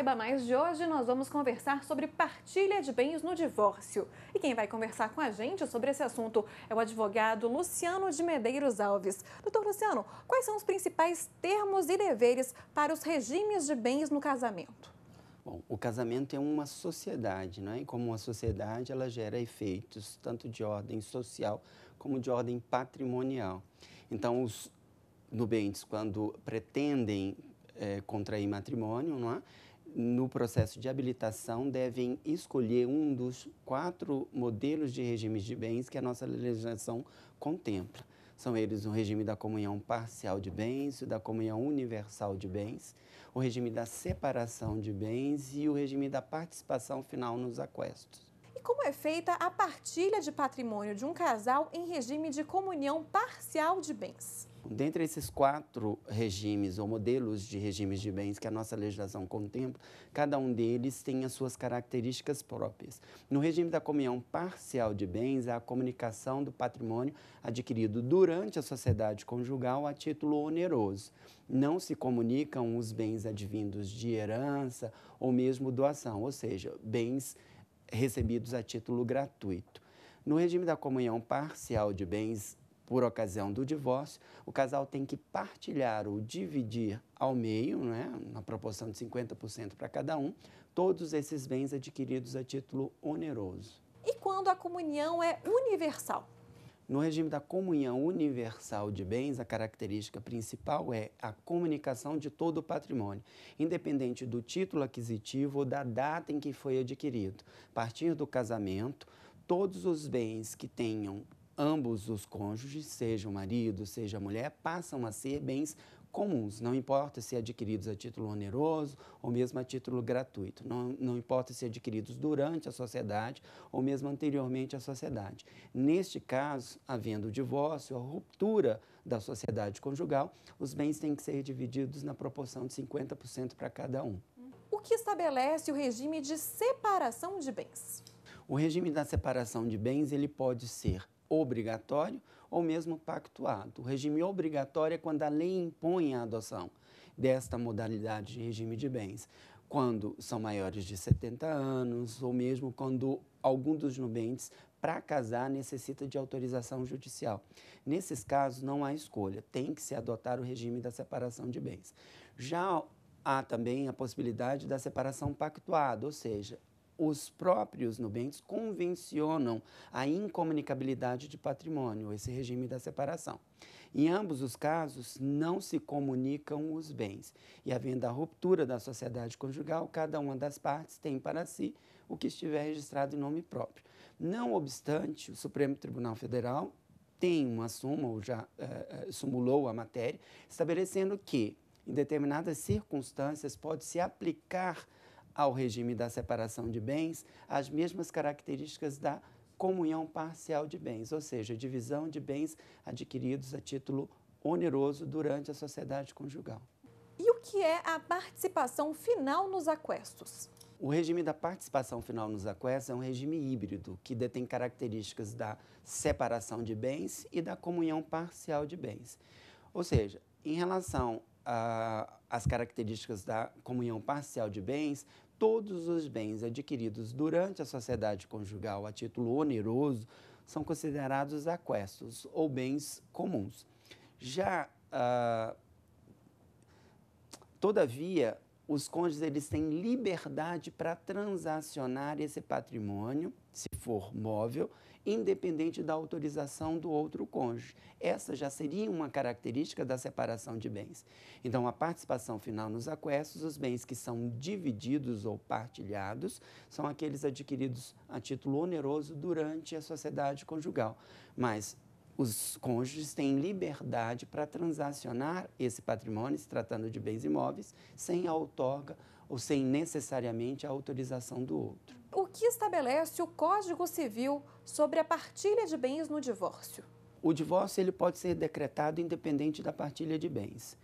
Saiba Mais de hoje, nós vamos conversar sobre partilha de bens no divórcio. E quem vai conversar com a gente sobre esse assunto é o advogado Luciano de Medeiros Alves. Doutor Luciano, quais são os principais termos e deveres para os regimes de bens no casamento? Bom, o casamento é uma sociedade, né? E como uma sociedade, ela gera efeitos tanto de ordem social como de ordem patrimonial. Então, os nubentes, quando pretendem é, contrair matrimônio, não é? no processo de habilitação, devem escolher um dos quatro modelos de regimes de bens que a nossa legislação contempla. São eles o regime da comunhão parcial de bens, o da comunhão universal de bens, o regime da separação de bens e o regime da participação final nos aquestos. E como é feita a partilha de patrimônio de um casal em regime de comunhão parcial de bens? Dentre esses quatro regimes ou modelos de regimes de bens que a nossa legislação contempla, cada um deles tem as suas características próprias. No regime da comunhão parcial de bens, há a comunicação do patrimônio adquirido durante a sociedade conjugal a título oneroso. Não se comunicam os bens advindos de herança ou mesmo doação, ou seja, bens recebidos a título gratuito. No regime da comunhão parcial de bens por ocasião do divórcio, o casal tem que partilhar ou dividir ao meio, né, na proporção de 50% para cada um, todos esses bens adquiridos a título oneroso. E quando a comunhão é universal? No regime da comunhão universal de bens, a característica principal é a comunicação de todo o patrimônio, independente do título aquisitivo ou da data em que foi adquirido. A partir do casamento, todos os bens que tenham ambos os cônjuges, seja o marido, seja a mulher, passam a ser bens comuns, não importa se adquiridos a título oneroso ou mesmo a título gratuito, não, não importa se adquiridos durante a sociedade ou mesmo anteriormente à sociedade. Neste caso, havendo o divórcio, a ruptura da sociedade conjugal, os bens têm que ser divididos na proporção de 50% para cada um. O que estabelece o regime de separação de bens? O regime da separação de bens ele pode ser obrigatório ou mesmo pactuado. O regime obrigatório é quando a lei impõe a adoção desta modalidade de regime de bens, quando são maiores de 70 anos ou mesmo quando algum dos nubentes para casar necessita de autorização judicial. Nesses casos não há escolha, tem que se adotar o regime da separação de bens. Já há também a possibilidade da separação pactuada, ou seja, os próprios nubentes convencionam a incomunicabilidade de patrimônio, esse regime da separação. Em ambos os casos, não se comunicam os bens. E havendo a ruptura da sociedade conjugal, cada uma das partes tem para si o que estiver registrado em nome próprio. Não obstante, o Supremo Tribunal Federal tem uma suma, ou já uh, sumulou a matéria, estabelecendo que, em determinadas circunstâncias, pode se aplicar ao regime da separação de bens as mesmas características da comunhão parcial de bens, ou seja, divisão de bens adquiridos a título oneroso durante a sociedade conjugal. E o que é a participação final nos aquestos? O regime da participação final nos aquestos é um regime híbrido que detém características da separação de bens e da comunhão parcial de bens. Ou seja, em relação as características da comunhão parcial de bens, todos os bens adquiridos durante a sociedade conjugal a título oneroso são considerados aquestos ou bens comuns. Já, ah, todavia, os cônjuges eles têm liberdade para transacionar esse patrimônio, se for móvel, independente da autorização do outro cônjuge. Essa já seria uma característica da separação de bens. Então, a participação final nos aquestos, os bens que são divididos ou partilhados, são aqueles adquiridos a título oneroso durante a sociedade conjugal. Mas os cônjuges têm liberdade para transacionar esse patrimônio, se tratando de bens imóveis, sem a outorga ou sem necessariamente a autorização do outro. O que estabelece o Código Civil sobre a partilha de bens no divórcio? O divórcio ele pode ser decretado independente da partilha de bens.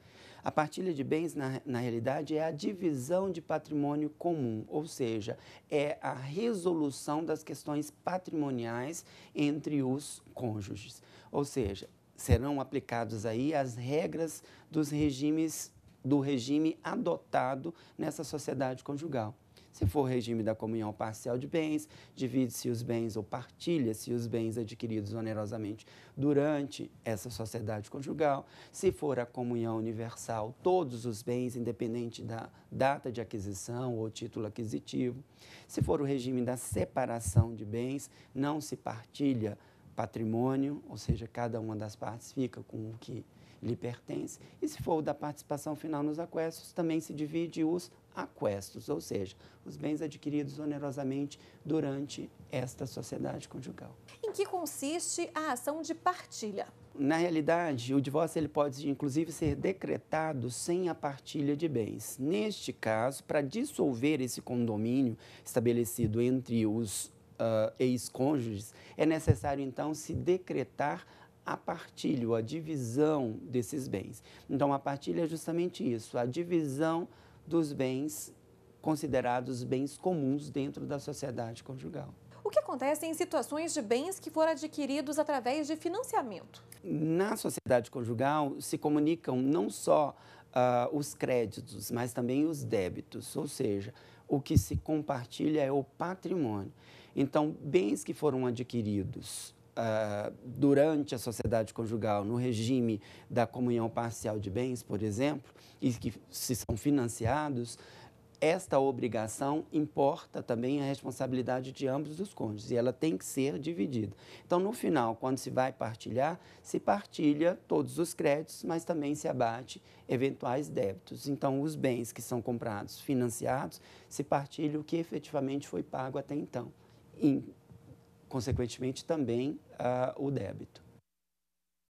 A partilha de bens, na, na realidade, é a divisão de patrimônio comum, ou seja, é a resolução das questões patrimoniais entre os cônjuges. Ou seja, serão aplicados aí as regras dos regimes do regime adotado nessa sociedade conjugal. Se for regime da comunhão parcial de bens, divide-se os bens ou partilha-se os bens adquiridos onerosamente durante essa sociedade conjugal. Se for a comunhão universal, todos os bens, independente da data de aquisição ou título aquisitivo. Se for o regime da separação de bens, não se partilha patrimônio, ou seja, cada uma das partes fica com o que lhe pertence. E se for o da participação final nos aquestos, também se divide os aquestos, ou seja, os bens adquiridos onerosamente durante esta sociedade conjugal. Em que consiste a ação de partilha? Na realidade, o divórcio ele pode inclusive ser decretado sem a partilha de bens. Neste caso, para dissolver esse condomínio estabelecido entre os uh, ex-cônjuges, é necessário então se decretar a partilha, a divisão desses bens. Então, a partilha é justamente isso, a divisão dos bens considerados bens comuns dentro da sociedade conjugal. O que acontece em situações de bens que foram adquiridos através de financiamento? Na sociedade conjugal se comunicam não só uh, os créditos, mas também os débitos, ou seja, o que se compartilha é o patrimônio. Então, bens que foram adquiridos uh, durante a sociedade conjugal, no regime da comunhão parcial de bens, por exemplo, e que se são financiados, esta obrigação importa também a responsabilidade de ambos os cônjuges e ela tem que ser dividida. Então, no final, quando se vai partilhar, se partilha todos os créditos, mas também se abate eventuais débitos. Então, os bens que são comprados, financiados, se partilha o que efetivamente foi pago até então e, consequentemente, também uh, o débito.